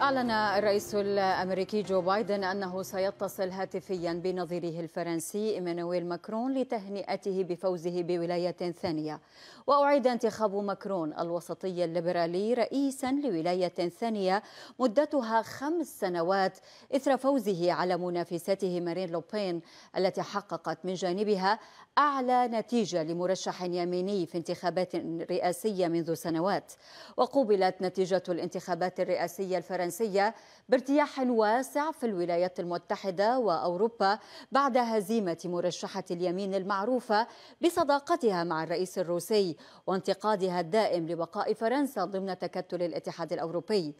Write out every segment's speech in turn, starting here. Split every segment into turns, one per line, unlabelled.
أعلن الرئيس الأمريكي جو بايدن أنه سيتصل هاتفيا بنظيره الفرنسي إيمانويل ماكرون لتهنئته بفوزه بولاية ثانية وأعيد انتخاب ماكرون الوسطي الليبرالي رئيسا لولاية ثانية مدتها خمس سنوات إثر فوزه على منافسته مارين لوبين التي حققت من جانبها أعلى نتيجة لمرشح يميني في انتخابات رئاسية منذ سنوات وقوبلت نتيجة الانتخابات الرئاسية الفرنسية الفرنسية بارتياح واسع في الولايات المتحدة وأوروبا بعد هزيمة مرشحة اليمين المعروفة بصداقتها مع الرئيس الروسي وانتقادها الدائم لبقاء فرنسا ضمن تكتل الاتحاد الأوروبي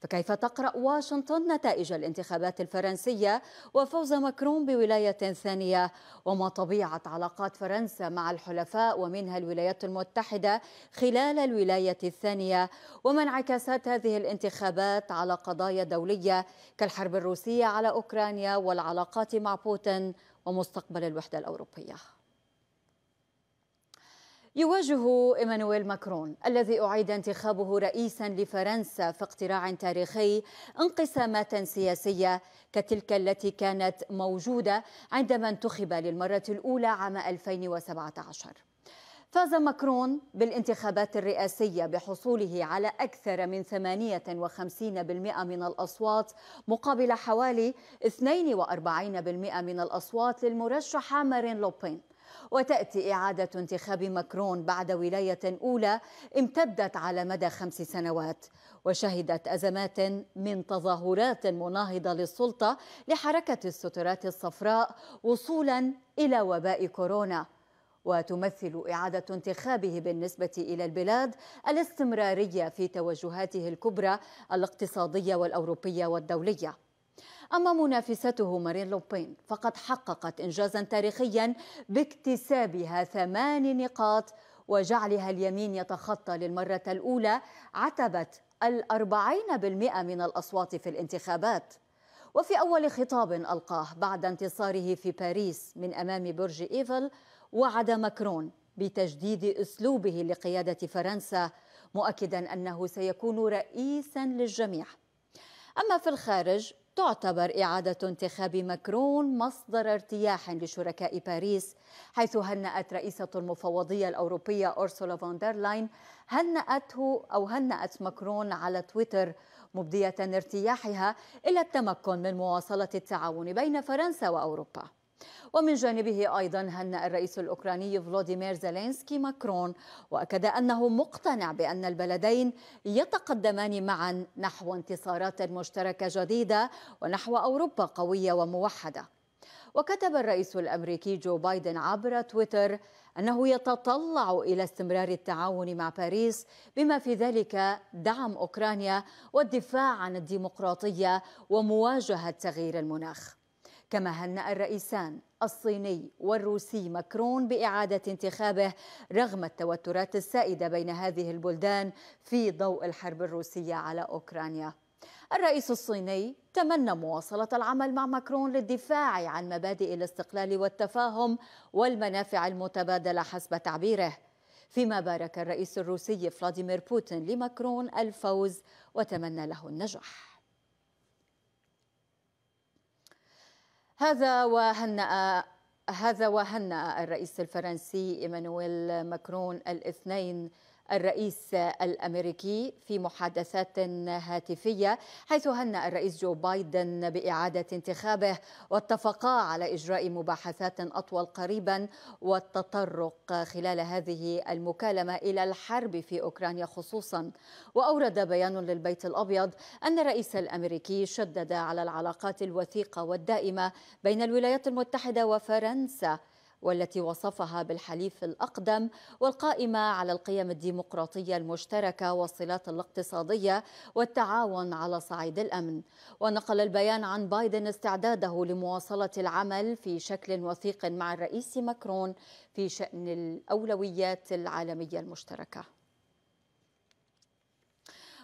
فكيف تقرأ واشنطن نتائج الانتخابات الفرنسية وفوز مكرون بولاية ثانية وما طبيعة علاقات فرنسا مع الحلفاء ومنها الولايات المتحدة خلال الولاية الثانية وما انعكاسات هذه الانتخابات على قضايا دولية كالحرب الروسية على أوكرانيا والعلاقات مع بوتين ومستقبل الوحدة الأوروبية يواجه إيمانويل ماكرون الذي أعيد انتخابه رئيسا لفرنسا في اقتراع تاريخي انقسامات سياسية كتلك التي كانت موجودة عندما انتخب للمرة الأولى عام 2017 فاز ماكرون بالانتخابات الرئاسية بحصوله على أكثر من 58% من الأصوات مقابل حوالي 42% من الأصوات للمرشحة مارين لوبين وتأتي إعادة انتخاب ماكرون بعد ولاية أولى امتدت على مدى خمس سنوات وشهدت أزمات من تظاهرات مناهضة للسلطة لحركة السترات الصفراء وصولا إلى وباء كورونا وتمثل إعادة انتخابه بالنسبة إلى البلاد الاستمرارية في توجهاته الكبرى الاقتصادية والأوروبية والدولية أما منافسته مارين لوبين فقد حققت إنجازا تاريخيا باكتسابها ثمان نقاط وجعلها اليمين يتخطى للمرة الأولى عتبة الأربعين بالمئة من الأصوات في الانتخابات وفي أول خطاب ألقاه بعد انتصاره في باريس من أمام برج إيفل وعد ماكرون بتجديد أسلوبه لقيادة فرنسا مؤكدا أنه سيكون رئيسا للجميع أما في الخارج تعتبر إعادة انتخاب مكرون مصدر ارتياح لشركاء باريس حيث هنأت رئيسة المفوضية الأوروبية أورسولا فوندرلاين هنأته أو هنأت مكرون على تويتر مبدية ارتياحها إلى التمكن من مواصلة التعاون بين فرنسا وأوروبا ومن جانبه أيضا هنأ الرئيس الأوكراني فلوديمير زيلينسكي ماكرون وأكد أنه مقتنع بأن البلدين يتقدمان معا نحو انتصارات مشتركة جديدة ونحو أوروبا قوية وموحدة وكتب الرئيس الامريكي جو بايدن عبر تويتر انه يتطلع الى استمرار التعاون مع باريس بما في ذلك دعم اوكرانيا والدفاع عن الديمقراطيه ومواجهه تغيير المناخ كما هنأ الرئيسان الصيني والروسي مكرون بإعادة انتخابه رغم التوترات السائدة بين هذه البلدان في ضوء الحرب الروسية على أوكرانيا الرئيس الصيني تمنى مواصلة العمل مع ماكرون للدفاع عن مبادئ الاستقلال والتفاهم والمنافع المتبادلة حسب تعبيره فيما بارك الرئيس الروسي فلاديمير بوتين لماكرون الفوز وتمنى له النجاح هذا وهنأ هذا وهنأ الرئيس الفرنسي إيمانويل ماكرون الاثنين الرئيس الامريكي في محادثات هاتفيه حيث هنأ الرئيس جو بايدن باعاده انتخابه واتفقا على اجراء مباحثات اطول قريبا والتطرق خلال هذه المكالمه الى الحرب في اوكرانيا خصوصا واورد بيان للبيت الابيض ان الرئيس الامريكي شدد على العلاقات الوثيقه والدائمه بين الولايات المتحده وفرنسا والتي وصفها بالحليف الأقدم والقائمة على القيم الديمقراطية المشتركة والصلات الاقتصادية والتعاون على صعيد الأمن ونقل البيان عن بايدن استعداده لمواصلة العمل في شكل وثيق مع الرئيس ماكرون في شأن الأولويات العالمية المشتركة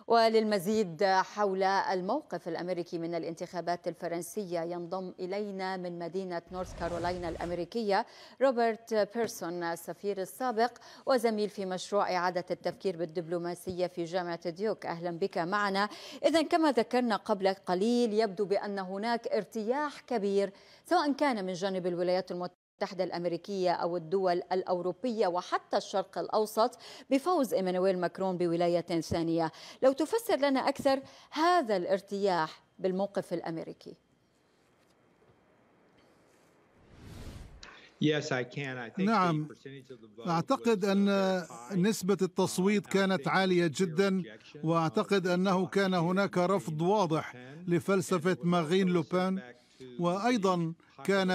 وللمزيد حول الموقف الأمريكي من الانتخابات الفرنسية ينضم إلينا من مدينة نورث كارولاينا الأمريكية روبرت بيرسون السفير السابق وزميل في مشروع إعادة التفكير بالدبلوماسية في جامعة ديوك أهلا بك معنا إذا كما ذكرنا قبل قليل يبدو بأن هناك ارتياح كبير سواء كان من جانب الولايات المتحدة المتحدة الأمريكية أو الدول الأوروبية وحتى الشرق الأوسط بفوز إيمانويل ماكرون بولاية ثانية لو تفسر لنا أكثر هذا الارتياح بالموقف الأمريكي نعم أعتقد
uh, أن نسبة التصويت uh, كانت عالية جدا وأعتقد uh, أنه كان هناك رفض واضح لفلسفة ماغين لوبان وأيضا كان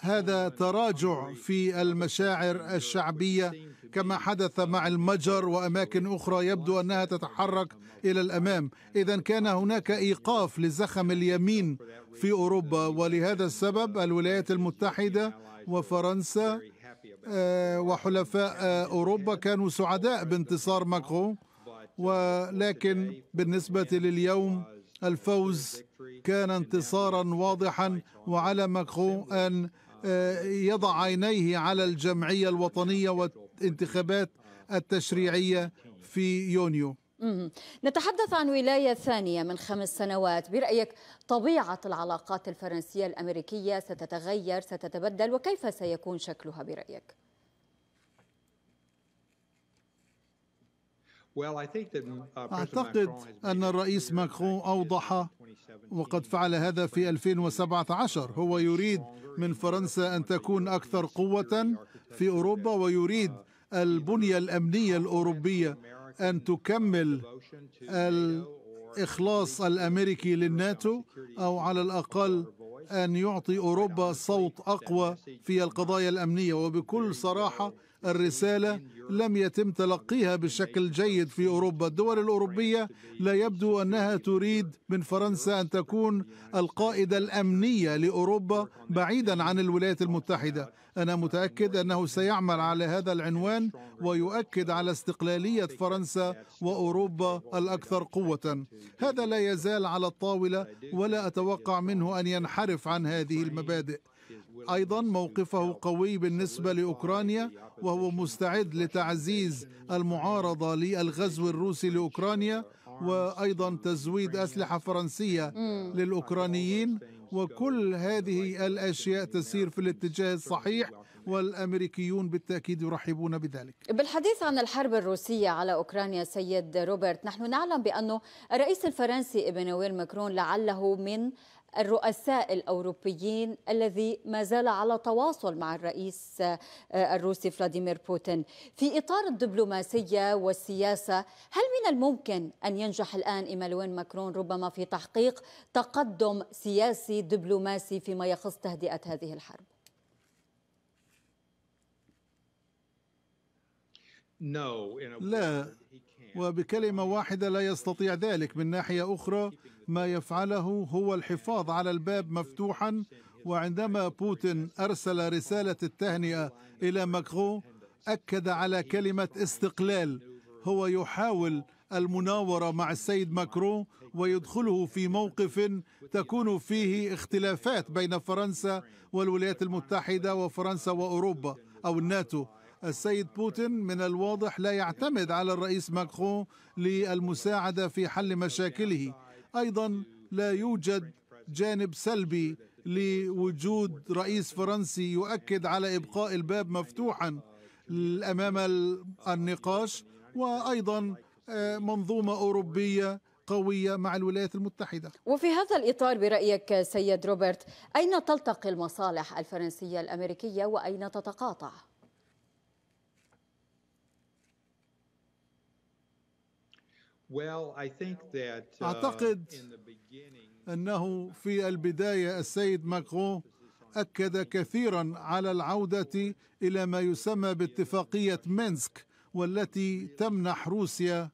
هذا تراجع في المشاعر الشعبيه كما حدث مع المجر واماكن اخرى يبدو انها تتحرك الى الامام اذا كان هناك ايقاف لزخم اليمين في اوروبا ولهذا السبب الولايات المتحده وفرنسا آه، وحلفاء آه، اوروبا كانوا سعداء بانتصار ماكرون ولكن بالنسبه لليوم الفوز كان انتصارا واضحا وعلى ماكرون ان آه، يضع عينيه على الجمعيه الوطنيه والانتخابات التشريعيه في يونيو
نتحدث عن ولاية ثانية من خمس سنوات برأيك طبيعة العلاقات الفرنسية الأمريكية ستتغير ستتبدل وكيف سيكون شكلها برأيك؟
Uh, أعتقد أن الرئيس ماكرون أوضح وقد فعل هذا في 2017 هو يريد من فرنسا أن تكون أكثر قوة في أوروبا ويريد uh, البنية الأمنية الأوروبية أن تكمل الإخلاص الأمريكي للناتو أو على الأقل أن يعطي أوروبا صوت أقوى في القضايا الأمنية وبكل صراحة الرسالة لم يتم تلقيها بشكل جيد في أوروبا الدول الأوروبية لا يبدو أنها تريد من فرنسا أن تكون القائدة الأمنية لأوروبا بعيدا عن الولايات المتحدة أنا متأكد أنه سيعمل على هذا العنوان ويؤكد على استقلالية فرنسا وأوروبا الأكثر قوة هذا لا يزال على الطاولة ولا أتوقع منه أن ينحرف عن هذه المبادئ أيضا موقفه قوي بالنسبة لأوكرانيا وهو مستعد لتعزيز المعارضة للغزو الروسي لأوكرانيا وأيضا تزويد أسلحة فرنسية للأوكرانيين وكل هذه الأشياء تسير في الاتجاه الصحيح والامريكيون بالتاكيد يرحبون بذلك.
بالحديث عن الحرب الروسيه على اوكرانيا سيد روبرت، نحن نعلم بانه الرئيس الفرنسي ايمانويل ماكرون لعله من الرؤساء الأوروبيين الذي ما زال على تواصل مع الرئيس آه، الروسي فلاديمير بوتين في إطار الدبلوماسية والسياسة هل من الممكن أن ينجح الآن إيمانويل ماكرون ربما في تحقيق تقدم سياسي دبلوماسي فيما يخص تهدئة هذه الحرب؟
لا وبكلمة واحدة لا يستطيع ذلك من ناحية أخرى ما يفعله هو الحفاظ على الباب مفتوحا وعندما بوتين أرسل رسالة التهنئة إلى ماكرون أكد على كلمة استقلال هو يحاول المناورة مع السيد ماكرون ويدخله في موقف تكون فيه اختلافات بين فرنسا والولايات المتحدة وفرنسا وأوروبا أو الناتو السيد بوتين من الواضح لا يعتمد على الرئيس ماكرون للمساعدة في حل مشاكله أيضا لا يوجد جانب سلبي لوجود رئيس فرنسي يؤكد على إبقاء الباب مفتوحا أمام النقاش وأيضا آه، منظومة أوروبية قوية مع الولايات المتحدة
وفي هذا الإطار برأيك سيد روبرت أين تلتقي المصالح الفرنسية الأمريكية وأين تتقاطع؟
Uh, اعتقد انه في البدايه السيد ماكرون اكد كثيرا على العوده الى ما يسمى باتفاقيه مينسك والتي تمنح روسيا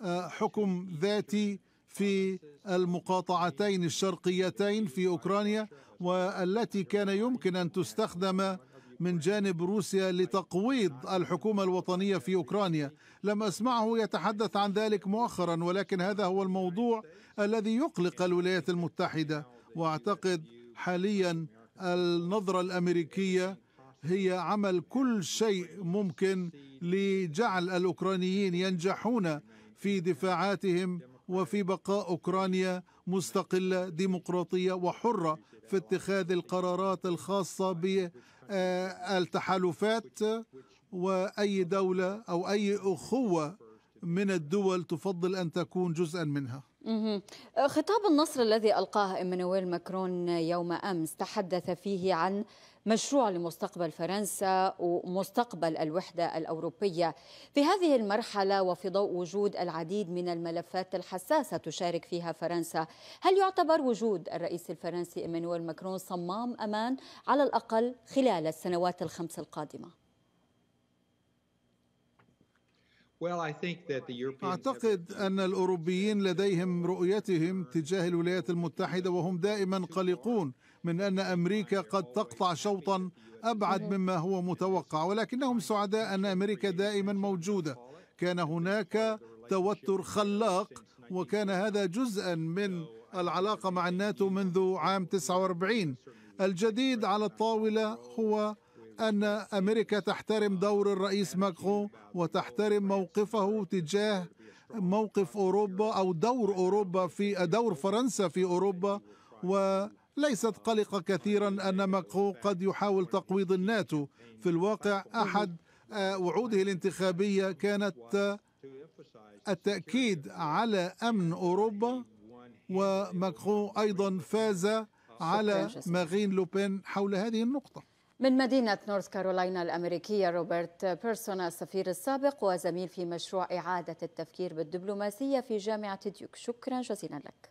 آه، حكم ذاتي في المقاطعتين الشرقيتين في اوكرانيا والتي كان يمكن ان تستخدم من جانب روسيا لتقويض الحكومة الوطنية في أوكرانيا لم أسمعه يتحدث عن ذلك مؤخرا ولكن هذا هو الموضوع الذي يقلق الولايات المتحدة وأعتقد حاليا النظرة الأمريكية هي عمل كل شيء ممكن لجعل الأوكرانيين ينجحون في دفاعاتهم وفي بقاء اوكرانيا مستقله ديمقراطيه وحره في اتخاذ القرارات الخاصه آه، التحالفات واي دوله او اي اخوه من الدول تفضل ان تكون جزءا منها
أه، خطاب النصر الذي ألقاه إيمانويل ماكرون يوم أمس تحدث فيه عن مشروع لمستقبل فرنسا ومستقبل الوحدة الأوروبية في هذه المرحلة وفي ضوء وجود العديد من الملفات الحساسة تشارك فيها فرنسا هل يعتبر وجود الرئيس الفرنسي إيمانويل ماكرون صمام أمان على الأقل خلال السنوات الخمس القادمة؟
اعتقد ان الاوروبيين لديهم رؤيتهم تجاه الولايات المتحده وهم دائما قلقون من ان امريكا قد تقطع شوطا ابعد مما هو متوقع ولكنهم سعداء ان امريكا دائما موجوده كان هناك توتر خلاق وكان هذا جزءا من العلاقه مع الناتو منذ عام 49 الجديد على الطاوله هو أن أمريكا تحترم دور الرئيس ماكرون وتحترم موقفه تجاه موقف أوروبا أو دور أوروبا في دور فرنسا في أوروبا وليست قلقة كثيرا أن ماكرون قد يحاول تقويض الناتو في الواقع أحد آه، وعوده الانتخابية كانت آه، التأكيد على أمن أوروبا وماكرون أيضا فاز على ماغين لوبين حول هذه النقطة
من مدينة نورث كارولاينا الأمريكية روبرت بيرسون السفير السابق وزميل في مشروع إعادة التفكير بالدبلوماسية في جامعة ديوك شكرا جزيلا لك